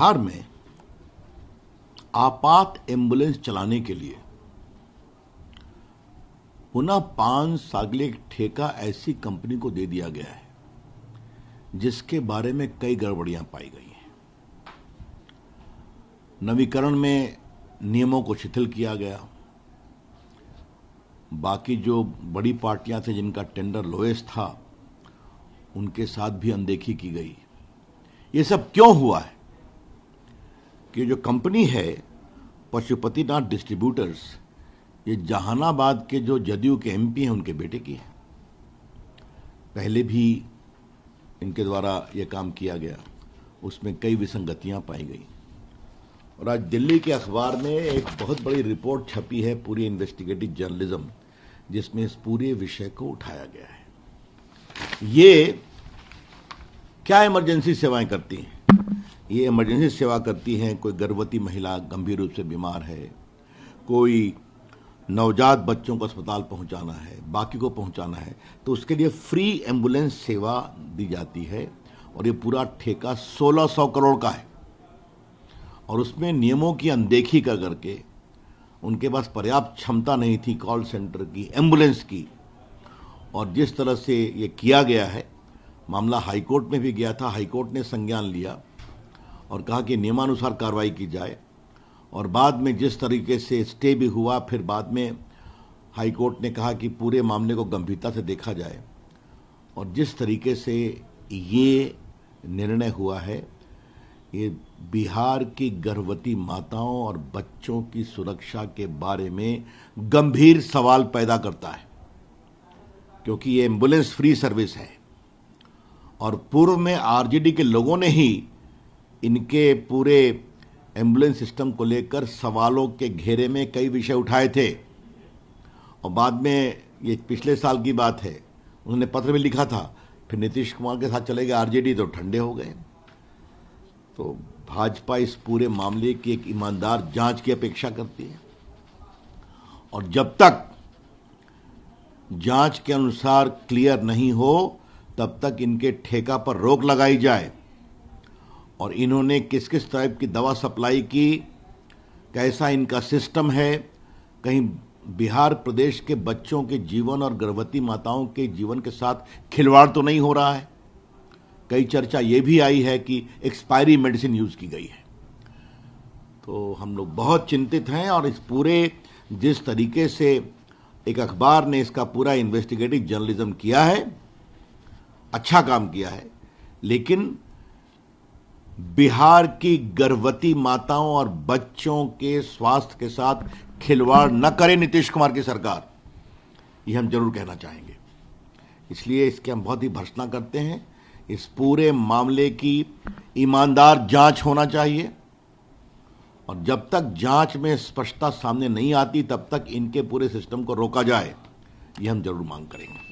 बिहार में आपात एम्बुलेंस चलाने के लिए पुनः पांच सागले ठेका ऐसी कंपनी को दे दिया गया है जिसके बारे में कई गड़बड़ियां पाई गई हैं नवीकरण में नियमों को शिथिल किया गया बाकी जो बड़ी पार्टियां थे जिनका टेंडर लोएस्ट था उनके साथ भी अनदेखी की गई ये सब क्यों हुआ है कि जो कंपनी है पशुपतिनाथ डिस्ट्रीब्यूटर्स ये जहानाबाद के जो जदयू के एमपी हैं उनके बेटे की है पहले भी इनके द्वारा ये काम किया गया उसमें कई विसंगतियां पाई गई और आज दिल्ली के अखबार में एक बहुत बड़ी रिपोर्ट छपी है पूरी इन्वेस्टिगेटिव जर्नलिज्म जिसमें इस पूरे विषय को उठाया गया है ये क्या इमरजेंसी सेवाएं करती हैं ये इमरजेंसी सेवा करती हैं कोई गर्भवती महिला गंभीर रूप से बीमार है कोई नवजात बच्चों को अस्पताल पहुंचाना है बाकी को पहुंचाना है तो उसके लिए फ्री एम्बुलेंस सेवा दी जाती है और ये पूरा ठेका 1600 करोड़ का है और उसमें नियमों की अनदेखी कर करके उनके पास पर्याप्त क्षमता नहीं थी कॉल सेंटर की एम्बुलेंस की और जिस तरह से ये किया गया है मामला हाईकोर्ट में भी गया था हाईकोर्ट ने संज्ञान लिया और कहा कि नियमानुसार कार्रवाई की जाए और बाद में जिस तरीके से स्टे भी हुआ फिर बाद में हाईकोर्ट ने कहा कि पूरे मामले को गंभीरता से देखा जाए और जिस तरीके से ये निर्णय हुआ है ये बिहार की गर्भवती माताओं और बच्चों की सुरक्षा के बारे में गंभीर सवाल पैदा करता है क्योंकि ये एम्बुलेंस फ्री सर्विस है और पूर्व में आरजेडी के लोगों ने ही इनके पूरे एम्बुलेंस सिस्टम को लेकर सवालों के घेरे में कई विषय उठाए थे और बाद में ये पिछले साल की बात है उन्होंने पत्र भी लिखा था फिर नीतीश कुमार के साथ चले गए आरजेडी तो ठंडे हो गए तो भाजपा इस पूरे मामले की एक ईमानदार जांच की अपेक्षा करती है और जब तक जांच के अनुसार क्लियर नहीं हो तब तक इनके ठेका पर रोक लगाई जाए और इन्होंने किस किस टाइप की दवा सप्लाई की कैसा इनका सिस्टम है कहीं बिहार प्रदेश के बच्चों के जीवन और गर्भवती माताओं के जीवन के साथ खिलवाड़ तो नहीं हो रहा है कई चर्चा ये भी आई है कि एक्सपायरी मेडिसिन यूज़ की गई है तो हम लोग बहुत चिंतित हैं और इस पूरे जिस तरीके से एक अखबार ने इसका पूरा इन्वेस्टिगेटिव जर्नलिज्म किया है अच्छा काम किया है लेकिन बिहार की गर्भवती माताओं और बच्चों के स्वास्थ्य के साथ खिलवाड़ न करे नीतीश कुमार की सरकार यह हम जरूर कहना चाहेंगे इसलिए इसके हम बहुत ही भर्सना करते हैं इस पूरे मामले की ईमानदार जांच होना चाहिए और जब तक जांच में स्पष्टता सामने नहीं आती तब तक इनके पूरे सिस्टम को रोका जाए यह हम जरूर मांग करेंगे